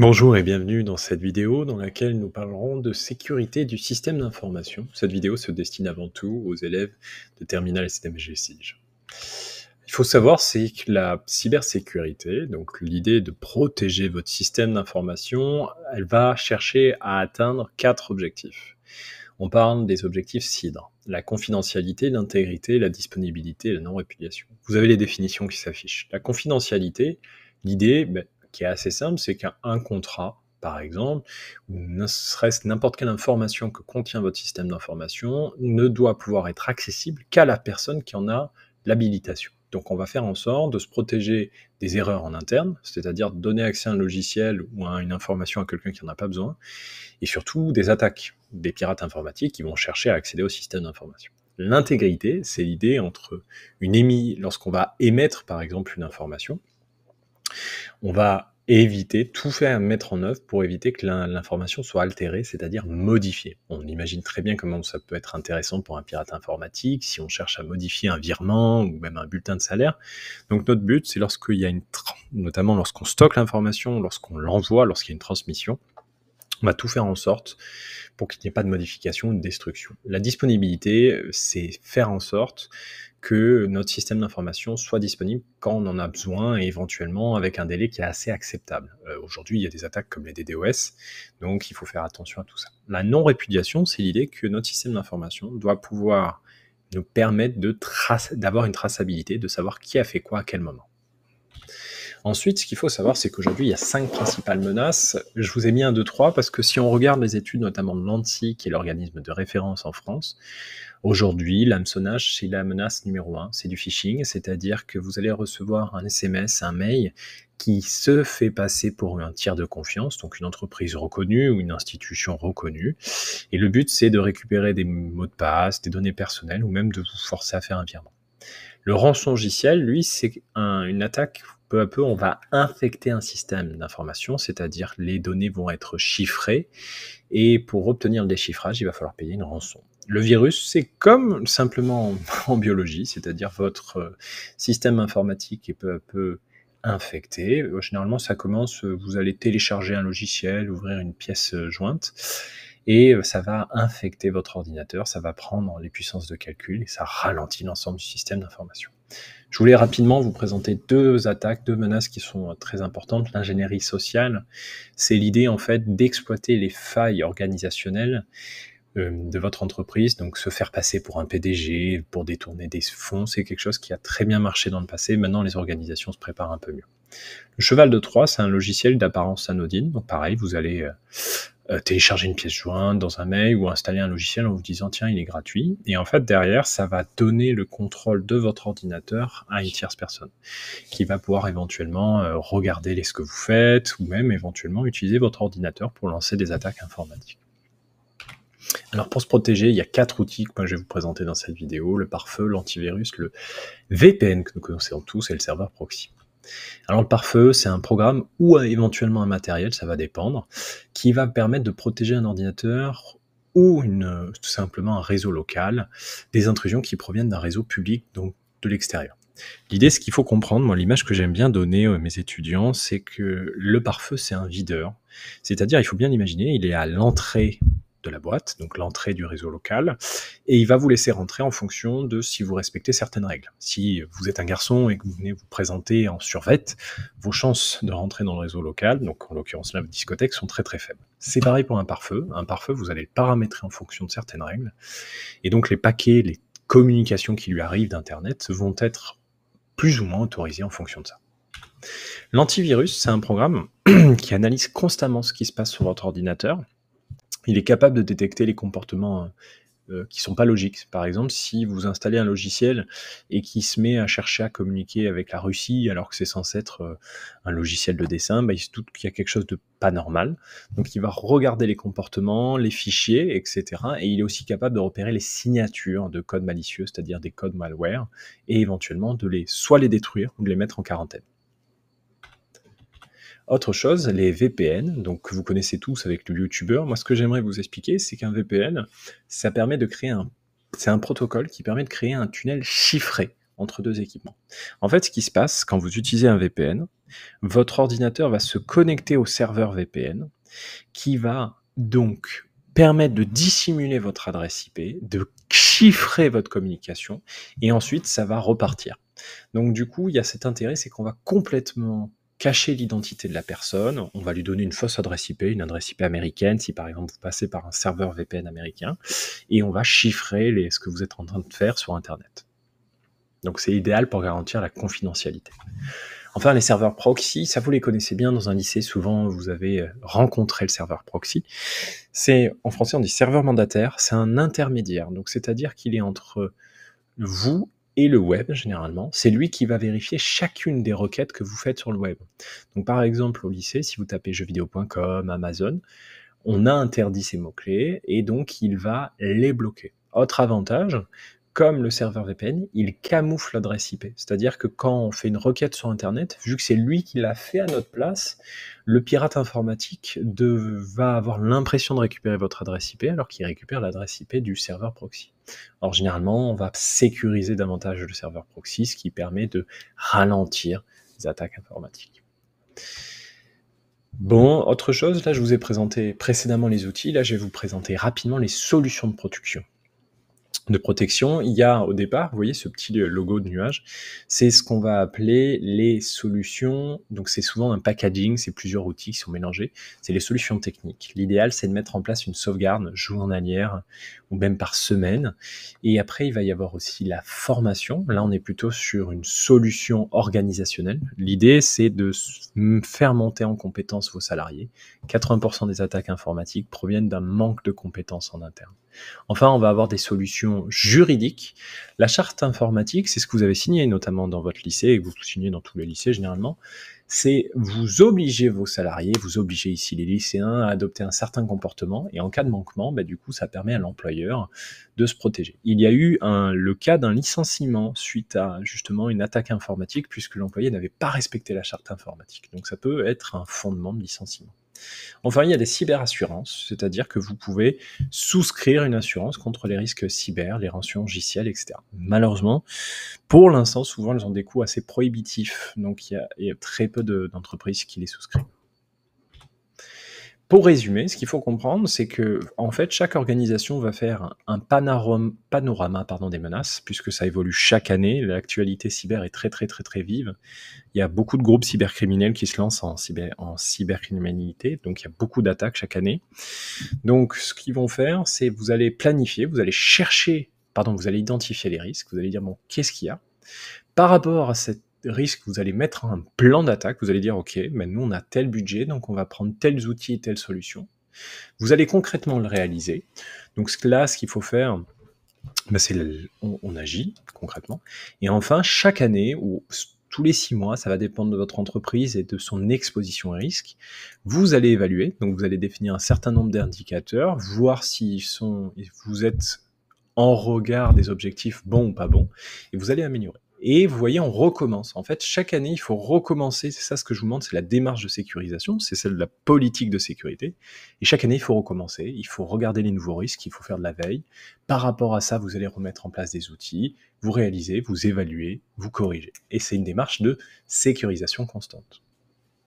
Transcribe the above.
Bonjour et bienvenue dans cette vidéo dans laquelle nous parlerons de sécurité du système d'information. Cette vidéo se destine avant tout aux élèves de Terminal STMG SIG. Il faut savoir, c'est que la cybersécurité, donc l'idée de protéger votre système d'information, elle va chercher à atteindre quatre objectifs. On parle des objectifs CIDRE, la confidentialité, l'intégrité, la disponibilité et la non répudiation Vous avez les définitions qui s'affichent. La confidentialité, l'idée, ben, qui est assez simple, c'est qu'un contrat, par exemple, ou n'importe quelle information que contient votre système d'information, ne doit pouvoir être accessible qu'à la personne qui en a l'habilitation. Donc on va faire en sorte de se protéger des erreurs en interne, c'est-à-dire donner accès à un logiciel ou à une information à quelqu'un qui n'en a pas besoin, et surtout des attaques, des pirates informatiques qui vont chercher à accéder au système d'information. L'intégrité, c'est l'idée entre une émise, lorsqu'on va émettre par exemple une information, on va éviter, tout faire mettre en œuvre pour éviter que l'information soit altérée, c'est-à-dire modifiée. On imagine très bien comment ça peut être intéressant pour un pirate informatique si on cherche à modifier un virement ou même un bulletin de salaire. Donc notre but, c'est lorsqu'il y a une, notamment lorsqu'on stocke l'information, lorsqu'on l'envoie, lorsqu'il y a une transmission, on va tout faire en sorte pour qu'il n'y ait pas de modification ou de destruction. La disponibilité, c'est faire en sorte que notre système d'information soit disponible quand on en a besoin et éventuellement avec un délai qui est assez acceptable. Euh, aujourd'hui, il y a des attaques comme les DDoS, donc il faut faire attention à tout ça. La non-répudiation, c'est l'idée que notre système d'information doit pouvoir nous permettre d'avoir une traçabilité, de savoir qui a fait quoi à quel moment. Ensuite, ce qu'il faut savoir, c'est qu'aujourd'hui, il y a cinq principales menaces. Je vous ai mis un, deux, trois, parce que si on regarde les études, notamment de l'ANSI, qui est l'organisme de référence en France, aujourd'hui, l'hameçonnage, c'est la menace numéro un. C'est du phishing, c'est-à-dire que vous allez recevoir un SMS, un mail qui se fait passer pour un tiers de confiance, donc une entreprise reconnue ou une institution reconnue. Et le but, c'est de récupérer des mots de passe, des données personnelles ou même de vous forcer à faire un virement. Le logiciel, lui, c'est une attaque peu à peu, on va infecter un système d'information, c'est-à-dire les données vont être chiffrées, et pour obtenir le déchiffrage, il va falloir payer une rançon. Le virus, c'est comme simplement en biologie, c'est-à-dire votre euh, système informatique est peu à peu infecté. Euh, généralement, ça commence, euh, vous allez télécharger un logiciel, ouvrir une pièce jointe, et ça va infecter votre ordinateur, ça va prendre les puissances de calcul, et ça ralentit l'ensemble du système d'information. Je voulais rapidement vous présenter deux attaques, deux menaces qui sont euh, très importantes. L'ingénierie sociale, c'est l'idée en fait d'exploiter les failles organisationnelles euh, de votre entreprise. Donc se faire passer pour un PDG, pour détourner des fonds, c'est quelque chose qui a très bien marché dans le passé. Maintenant, les organisations se préparent un peu mieux. Le cheval de Troie, c'est un logiciel d'apparence anodine. pareil, vous allez euh, euh, télécharger une pièce jointe dans un mail ou installer un logiciel en vous disant tiens, il est gratuit. Et en fait, derrière, ça va donner le contrôle de votre ordinateur à une tierce personne qui va pouvoir éventuellement euh, regarder les, ce que vous faites ou même éventuellement utiliser votre ordinateur pour lancer des attaques informatiques. Alors pour se protéger, il y a quatre outils que moi je vais vous présenter dans cette vidéo, le pare-feu, l'antivirus, le VPN que nous connaissons tous et le serveur proxy. Alors le pare-feu, c'est un programme ou éventuellement un matériel, ça va dépendre, qui va permettre de protéger un ordinateur ou tout simplement un réseau local des intrusions qui proviennent d'un réseau public, donc de l'extérieur. L'idée, ce qu'il faut comprendre, moi l'image que j'aime bien donner à euh, mes étudiants, c'est que le pare-feu, c'est un videur. C'est-à-dire, il faut bien imaginer, il est à l'entrée de la boîte, donc l'entrée du réseau local, et il va vous laisser rentrer en fonction de si vous respectez certaines règles. Si vous êtes un garçon et que vous venez vous présenter en survette, vos chances de rentrer dans le réseau local, donc en l'occurrence la discothèque, sont très très faibles. C'est pareil pour un pare-feu. Un pare-feu, vous allez le paramétrer en fonction de certaines règles, et donc les paquets, les communications qui lui arrivent d'Internet vont être plus ou moins autorisées en fonction de ça. L'antivirus, c'est un programme qui analyse constamment ce qui se passe sur votre ordinateur il est capable de détecter les comportements euh, euh, qui sont pas logiques. Par exemple, si vous installez un logiciel et qui se met à chercher à communiquer avec la Russie alors que c'est censé être euh, un logiciel de dessin, bah, il se doute qu'il y a quelque chose de pas normal. Donc il va regarder les comportements, les fichiers, etc. Et il est aussi capable de repérer les signatures de codes malicieux, c'est-à-dire des codes malware, et éventuellement de les soit les détruire ou de les mettre en quarantaine. Autre chose, les VPN, donc que vous connaissez tous avec le YouTuber. Moi, ce que j'aimerais vous expliquer, c'est qu'un VPN, ça permet de créer un, c'est un protocole qui permet de créer un tunnel chiffré entre deux équipements. En fait, ce qui se passe quand vous utilisez un VPN, votre ordinateur va se connecter au serveur VPN, qui va donc permettre de dissimuler votre adresse IP, de chiffrer votre communication, et ensuite ça va repartir. Donc du coup, il y a cet intérêt, c'est qu'on va complètement cacher l'identité de la personne, on va lui donner une fausse adresse IP, une adresse IP américaine, si par exemple vous passez par un serveur VPN américain, et on va chiffrer les, ce que vous êtes en train de faire sur Internet. Donc c'est idéal pour garantir la confidentialité. Enfin, les serveurs proxy, ça vous les connaissez bien dans un lycée, souvent vous avez euh, rencontré le serveur proxy. C'est en français on dit serveur mandataire, c'est un intermédiaire, donc c'est-à-dire qu'il est entre vous et le web généralement, c'est lui qui va vérifier chacune des requêtes que vous faites sur le web. Donc par exemple au lycée, si vous tapez jeuxvideo.com, Amazon, on a interdit ces mots-clés et donc il va les bloquer. Autre avantage, comme le serveur VPN, il camoufle l'adresse IP. C'est-à-dire que quand on fait une requête sur Internet, vu que c'est lui qui l'a fait à notre place, le pirate informatique va avoir l'impression de récupérer votre adresse IP alors qu'il récupère l'adresse IP du serveur proxy. Or, généralement, on va sécuriser davantage le serveur proxy, ce qui permet de ralentir les attaques informatiques. Bon, autre chose, là je vous ai présenté précédemment les outils, là je vais vous présenter rapidement les solutions de production de protection, il y a au départ, vous voyez ce petit euh, logo de nuage, c'est ce qu'on va appeler les solutions, donc c'est souvent un packaging, c'est plusieurs outils qui sont mélangés, c'est les solutions techniques. L'idéal, c'est de mettre en place une sauvegarde journalière ou même par semaine. Et après, il va y avoir aussi la formation. Là, on est plutôt sur une solution organisationnelle. L'idée, c'est de faire monter en compétences vos salariés. 80% des attaques informatiques proviennent d'un manque de compétences en interne. Enfin, on va avoir des solutions juridique. La charte informatique, c'est ce que vous avez signé notamment dans votre lycée et que vous signez dans tous les lycées généralement. C'est vous obligez vos salariés, vous obligez ici les lycéens à adopter un certain comportement et en cas de manquement, bah, du coup, ça permet à l'employeur de se protéger. Il y a eu un, le cas d'un licenciement suite à justement une attaque informatique puisque l'employé n'avait pas respecté la charte informatique. Donc ça peut être un fondement de licenciement. Enfin, il y a des cyberassurances, c'est-à-dire que vous pouvez souscrire une assurance contre les risques cyber, les rançons logicielles, etc. Malheureusement, pour l'instant, souvent, elles ont des coûts assez prohibitifs, donc il y a, très peu d'entreprises qui les souscrivent pour résumer, ce qu'il faut comprendre, c'est que en fait, chaque organisation va faire un panorama, des menaces, puisque ça évolue chaque année. L'actualité cyber est très très très très vive. Il y a beaucoup de groupes cybercriminels qui se lancent en, en cybercriminalité, donc il y a beaucoup d'attaques chaque année. Donc, ce qu'ils vont faire, c'est vous allez planifier, vous allez chercher, pardon, vous allez identifier les risques, vous allez dire bon, qu'est-ce qu'il y a par rapport à cette risque, vous allez mettre un plan d'attaque, vous allez dire, OK, mais nous, on a tel budget, donc on va prendre tels outils et telles solutions. Vous allez concrètement le réaliser. Donc là, ce qu'il faut faire, ben, c'est on, agit concrètement. Et enfin, chaque année ou tous les six mois, ça va dépendre de votre entreprise et de son exposition à risque. Vous allez évaluer, donc vous allez définir un certain nombre d'indicateurs, voir si sont, vous êtes en regard des objectifs bons ou pas bons, et vous allez améliorer. Et vous voyez, on recommence. En fait, chaque année, il faut recommencer. C'est ça ce que je vous montre, c'est la démarche de sécurisation, c'est celle de la politique de sécurité. Et chaque année, il faut recommencer. Il faut regarder les nouveaux risques, il faut faire de la veille. Par rapport à ça, vous allez remettre en place des outils, vous réalisez, vous évaluez, vous corrigez. Et c'est une démarche de sécurisation constante.